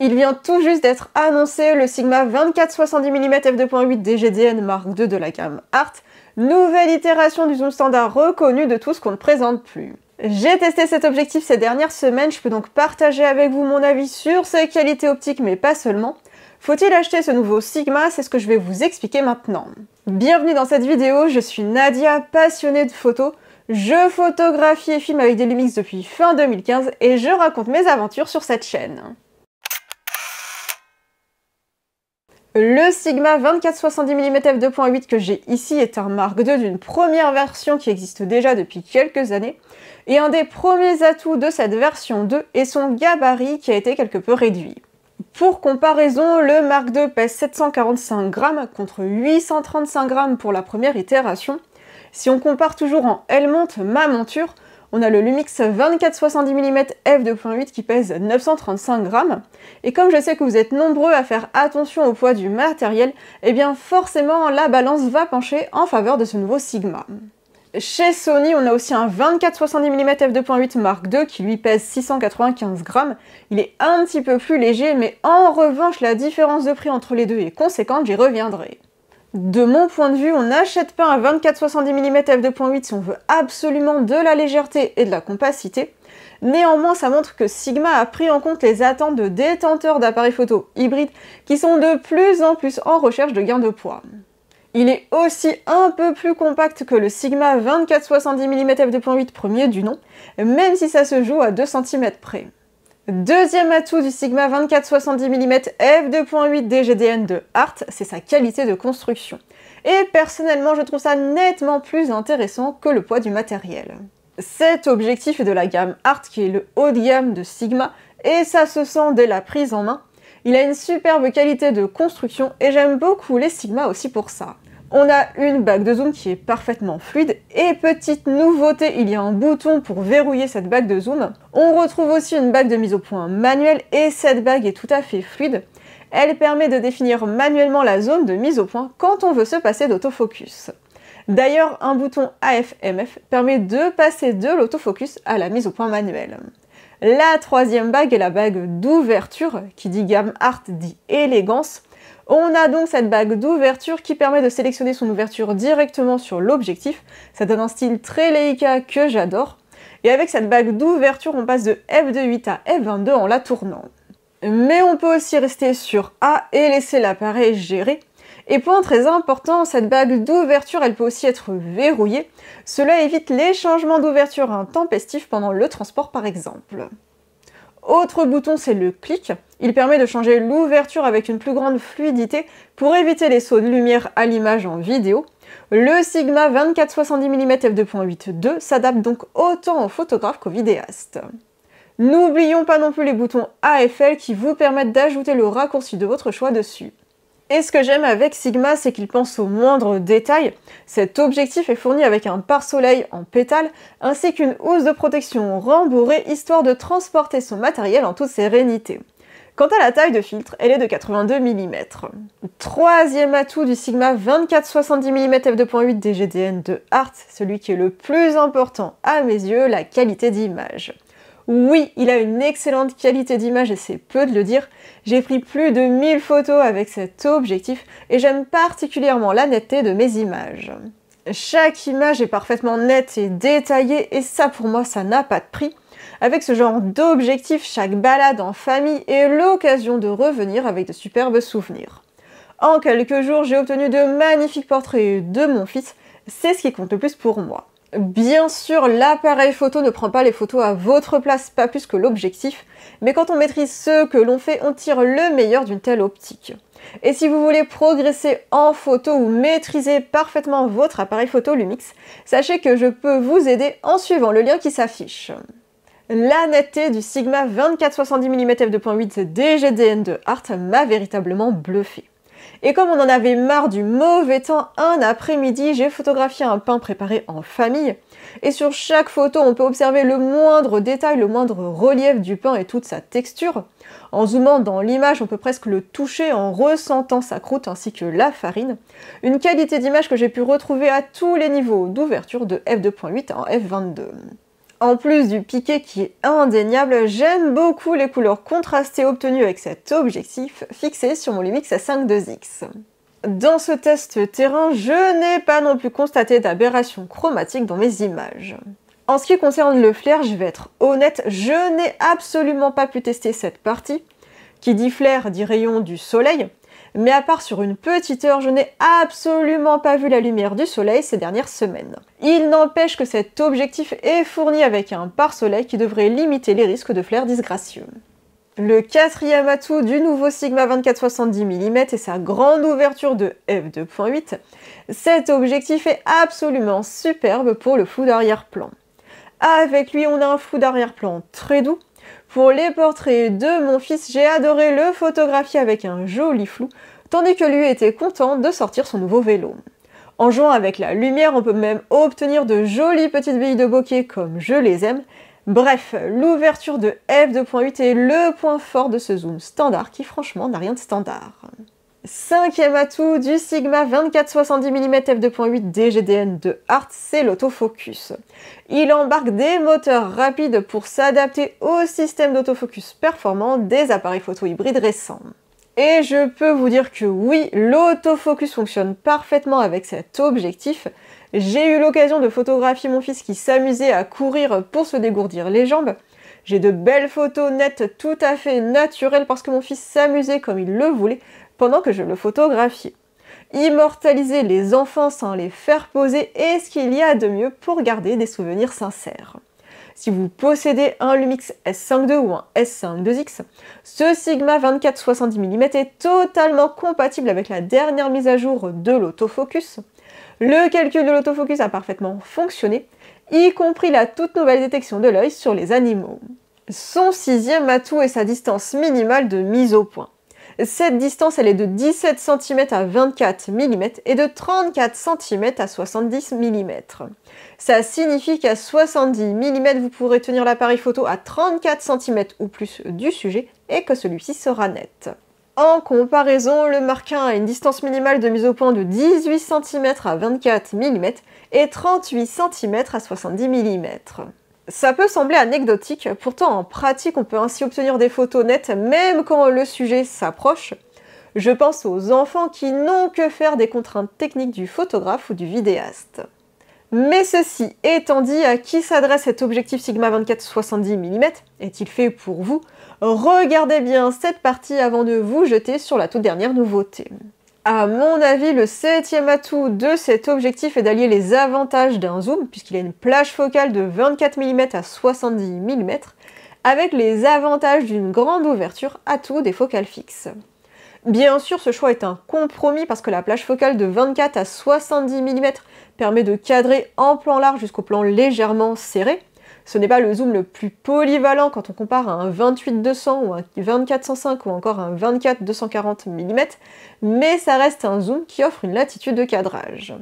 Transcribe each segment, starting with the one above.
Il vient tout juste d'être annoncé le Sigma 24 70 mm f2.8 DGDN Mark II de la gamme Art, nouvelle itération du zoom standard reconnu de tous qu'on ne présente plus. J'ai testé cet objectif ces dernières semaines, je peux donc partager avec vous mon avis sur ses qualités optiques, mais pas seulement. Faut-il acheter ce nouveau Sigma C'est ce que je vais vous expliquer maintenant. Bienvenue dans cette vidéo, je suis Nadia, passionnée de photos. Je photographie et filme avec des Lumix depuis fin 2015 et je raconte mes aventures sur cette chaîne. Le Sigma 24-70 mm f2.8 que j'ai ici est un Mark II d'une première version qui existe déjà depuis quelques années. Et un des premiers atouts de cette version 2 est son gabarit qui a été quelque peu réduit. Pour comparaison, le Mark II pèse 745 grammes contre 835 grammes pour la première itération. Si on compare toujours en elle monte ma monture, on a le Lumix 24-70 mm f 2.8 qui pèse 935 grammes. Et comme je sais que vous êtes nombreux à faire attention au poids du matériel, eh bien forcément la balance va pencher en faveur de ce nouveau Sigma. Chez Sony, on a aussi un 24-70 mm f2.8 Mark II qui lui pèse 695 grammes. Il est un petit peu plus léger, mais en revanche, la différence de prix entre les deux est conséquente, j'y reviendrai de mon point de vue, on n'achète pas un 24-70 mm f2.8 si on veut absolument de la légèreté et de la compacité. Néanmoins, ça montre que Sigma a pris en compte les attentes de détenteurs d'appareils photo hybrides qui sont de plus en plus en recherche de gains de poids. Il est aussi un peu plus compact que le Sigma 24-70 mm f2.8 premier du nom, même si ça se joue à 2 cm près. Deuxième atout du Sigma 24-70 mm f2.8 dgdn de Art, c'est sa qualité de construction. Et personnellement, je trouve ça nettement plus intéressant que le poids du matériel. Cet objectif est de la gamme Art, qui est le haut de gamme de Sigma, et ça se sent dès la prise en main. Il a une superbe qualité de construction et j'aime beaucoup les Sigma aussi pour ça. On a une bague de zoom qui est parfaitement fluide et petite nouveauté, il y a un bouton pour verrouiller cette bague de zoom. On retrouve aussi une bague de mise au point manuelle et cette bague est tout à fait fluide. Elle permet de définir manuellement la zone de mise au point quand on veut se passer d'autofocus. D'ailleurs, un bouton AFMF permet de passer de l'autofocus à la mise au point manuelle. La troisième bague est la bague d'ouverture, qui dit gamme art dit élégance. On a donc cette bague d'ouverture qui permet de sélectionner son ouverture directement sur l'objectif. Ça donne un style très Leica que j'adore. Et avec cette bague d'ouverture, on passe de f2.8 à f22 en la tournant. Mais on peut aussi rester sur A et laisser l'appareil gérer. Et point très important, cette bague d'ouverture, elle peut aussi être verrouillée. Cela évite les changements d'ouverture intempestifs pendant le transport par exemple. Autre bouton, c'est le clic. Il permet de changer l'ouverture avec une plus grande fluidité pour éviter les sauts de lumière à l'image en vidéo. Le Sigma 24-70 mm f2.8 s'adapte donc autant aux photographes qu'aux vidéastes. N'oublions pas non plus les boutons AFL qui vous permettent d'ajouter le raccourci de votre choix dessus. Et ce que j'aime avec Sigma, c'est qu'il pense aux moindres détails. Cet objectif est fourni avec un pare-soleil en pétale, ainsi qu'une housse de protection rembourrée, histoire de transporter son matériel en toute sérénité. Quant à la taille de filtre, elle est de 82 mm. Troisième atout du Sigma 24-70 mm f2.8 DGDN de Art, celui qui est le plus important à mes yeux, la qualité d'image. Oui, il a une excellente qualité d'image et c'est peu de le dire. J'ai pris plus de 1000 photos avec cet objectif et j'aime particulièrement la netteté de mes images. Chaque image est parfaitement nette et détaillée et ça pour moi ça n'a pas de prix. Avec ce genre d'objectif, chaque balade en famille est l'occasion de revenir avec de superbes souvenirs. En quelques jours, j'ai obtenu de magnifiques portraits de mon fils, c'est ce qui compte le plus pour moi. Bien sûr, l'appareil photo ne prend pas les photos à votre place, pas plus que l'objectif, mais quand on maîtrise ce que l'on fait, on tire le meilleur d'une telle optique. Et si vous voulez progresser en photo ou maîtriser parfaitement votre appareil photo Lumix, sachez que je peux vous aider en suivant le lien qui s'affiche. La netteté du Sigma 24-70 mm f2.8 DGDN2 Art m'a véritablement bluffé. Et comme on en avait marre du mauvais temps, un après-midi, j'ai photographié un pain préparé en famille. Et sur chaque photo, on peut observer le moindre détail, le moindre relief du pain et toute sa texture. En zoomant dans l'image, on peut presque le toucher en ressentant sa croûte ainsi que la farine. Une qualité d'image que j'ai pu retrouver à tous les niveaux, d'ouverture de f2.8 en f22. En plus du piqué qui est indéniable, j'aime beaucoup les couleurs contrastées obtenues avec cet objectif fixé sur mon Lumix A52X. Dans ce test terrain, je n'ai pas non plus constaté d'aberration chromatique dans mes images. En ce qui concerne le flair, je vais être honnête, je n'ai absolument pas pu tester cette partie. Qui dit flair dit rayon du soleil, mais à part sur une petite heure, je n'ai absolument pas vu la lumière du soleil ces dernières semaines. Il n'empêche que cet objectif est fourni avec un pare-soleil qui devrait limiter les risques de flair disgracieux. Le quatrième atout du nouveau Sigma 24-70 mm est sa grande ouverture de f2.8. Cet objectif est absolument superbe pour le flou d'arrière-plan. Avec lui, on a un flou d'arrière-plan très doux, pour les portraits de mon fils, j'ai adoré le photographier avec un joli flou, tandis que lui était content de sortir son nouveau vélo. En jouant avec la lumière, on peut même obtenir de jolies petites billes de bokeh comme je les aime. Bref, l'ouverture de f2.8 est le point fort de ce zoom standard qui franchement n'a rien de standard. Cinquième atout du Sigma 24-70 mm f2.8 DGDN de Art, c'est l'autofocus. Il embarque des moteurs rapides pour s'adapter au système d'autofocus performant des appareils photo hybrides récents. Et je peux vous dire que oui, l'autofocus fonctionne parfaitement avec cet objectif. J'ai eu l'occasion de photographier mon fils qui s'amusait à courir pour se dégourdir les jambes. J'ai de belles photos nettes tout à fait naturelles parce que mon fils s'amusait comme il le voulait pendant que je le photographiais. Immortaliser les enfants sans les faire poser est ce qu'il y a de mieux pour garder des souvenirs sincères. Si vous possédez un Lumix S52 ou un S52X, ce Sigma 24-70 mm est totalement compatible avec la dernière mise à jour de l'autofocus. Le calcul de l'autofocus a parfaitement fonctionné, y compris la toute nouvelle détection de l'œil sur les animaux. Son sixième atout est sa distance minimale de mise au point. Cette distance, elle est de 17 cm à 24 mm et de 34 cm à 70 mm. Ça signifie qu'à 70 mm, vous pourrez tenir l'appareil photo à 34 cm ou plus du sujet et que celui-ci sera net. En comparaison, le Mark a une distance minimale de mise au point de 18 cm à 24 mm et 38 cm à 70 mm. Ça peut sembler anecdotique, pourtant en pratique on peut ainsi obtenir des photos nettes même quand le sujet s'approche. Je pense aux enfants qui n'ont que faire des contraintes techniques du photographe ou du vidéaste. Mais ceci étant dit, à qui s'adresse cet objectif Sigma 24 70 mm Est-il fait pour vous Regardez bien cette partie avant de vous jeter sur la toute dernière nouveauté. À mon avis, le septième atout de cet objectif est d'allier les avantages d'un zoom, puisqu'il a une plage focale de 24 mm à 70 mm, avec les avantages d'une grande ouverture atout des focales fixes. Bien sûr, ce choix est un compromis parce que la plage focale de 24 à 70 mm permet de cadrer en plan large jusqu'au plan légèrement serré, ce n'est pas le zoom le plus polyvalent quand on compare à un 28-200 ou un 24-105 ou encore un 24-240 mm, mais ça reste un zoom qui offre une latitude de cadrage.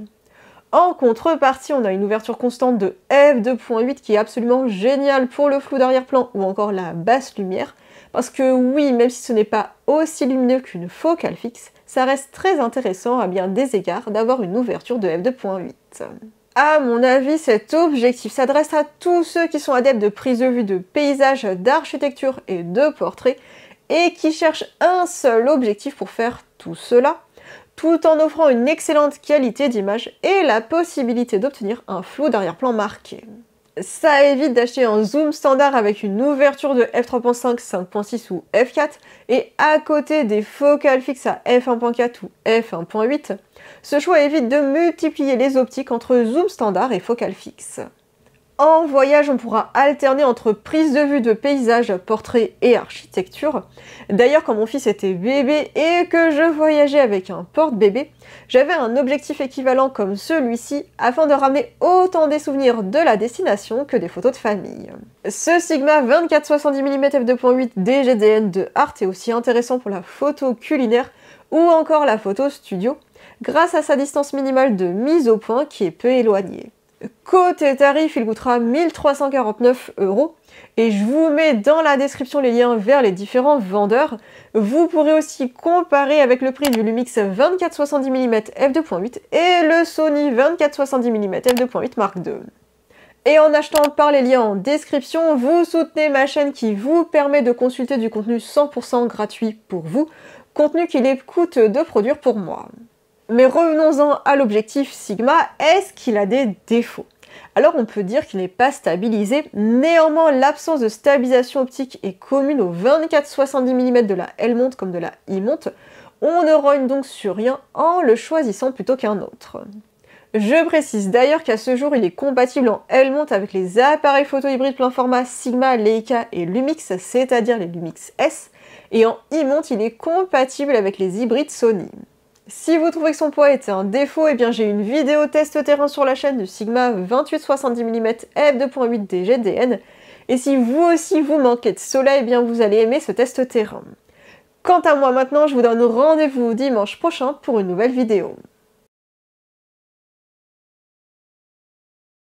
En contrepartie, on a une ouverture constante de f2.8 qui est absolument géniale pour le flou d'arrière-plan ou encore la basse lumière, parce que oui, même si ce n'est pas aussi lumineux qu'une focale fixe, ça reste très intéressant à bien des égards d'avoir une ouverture de f2.8. À mon avis, cet objectif s'adresse à tous ceux qui sont adeptes de prise de vue de paysages, d'architecture et de portraits, et qui cherchent un seul objectif pour faire tout cela, tout en offrant une excellente qualité d'image et la possibilité d'obtenir un flou d'arrière-plan marqué. Ça évite d'acheter un zoom standard avec une ouverture de f3.5, 5.6 ou f4 et à côté des focales fixes à f1.4 ou f1.8. Ce choix évite de multiplier les optiques entre zoom standard et focale fixe. En voyage, on pourra alterner entre prise de vue de paysages, portraits et architecture. D'ailleurs, quand mon fils était bébé et que je voyageais avec un porte-bébé, j'avais un objectif équivalent comme celui-ci afin de ramener autant des souvenirs de la destination que des photos de famille. Ce Sigma 24-70 mm f2.8 DGDN de Art est aussi intéressant pour la photo culinaire ou encore la photo studio grâce à sa distance minimale de mise au point qui est peu éloignée. Côté tarif, il coûtera 1349 euros et je vous mets dans la description les liens vers les différents vendeurs. Vous pourrez aussi comparer avec le prix du Lumix 2470 mm f2.8 et le Sony 2470 mm f2.8 Mark II. Et en achetant par les liens en description, vous soutenez ma chaîne qui vous permet de consulter du contenu 100% gratuit pour vous, contenu qu'il les coûte de produire pour moi. Mais revenons-en à l'objectif sigma, est-ce qu'il a des défauts alors on peut dire qu'il n'est pas stabilisé, néanmoins l'absence de stabilisation optique est commune aux 24-70 mm de la L-monte comme de la I-monte, on ne rogne donc sur rien en le choisissant plutôt qu'un autre. Je précise d'ailleurs qu'à ce jour, il est compatible en l monte avec les appareils photo hybrides plein format Sigma, Leica et Lumix, c'est-à-dire les Lumix S, et en i monte, il est compatible avec les hybrides Sony. Si vous trouvez que son poids était un défaut, eh bien j'ai une vidéo test terrain sur la chaîne du Sigma 2870 70 mm f2.8 DGDN. Et si vous aussi vous manquez de soleil, eh bien vous allez aimer ce test terrain. Quant à moi maintenant, je vous donne rendez-vous dimanche prochain pour une nouvelle vidéo.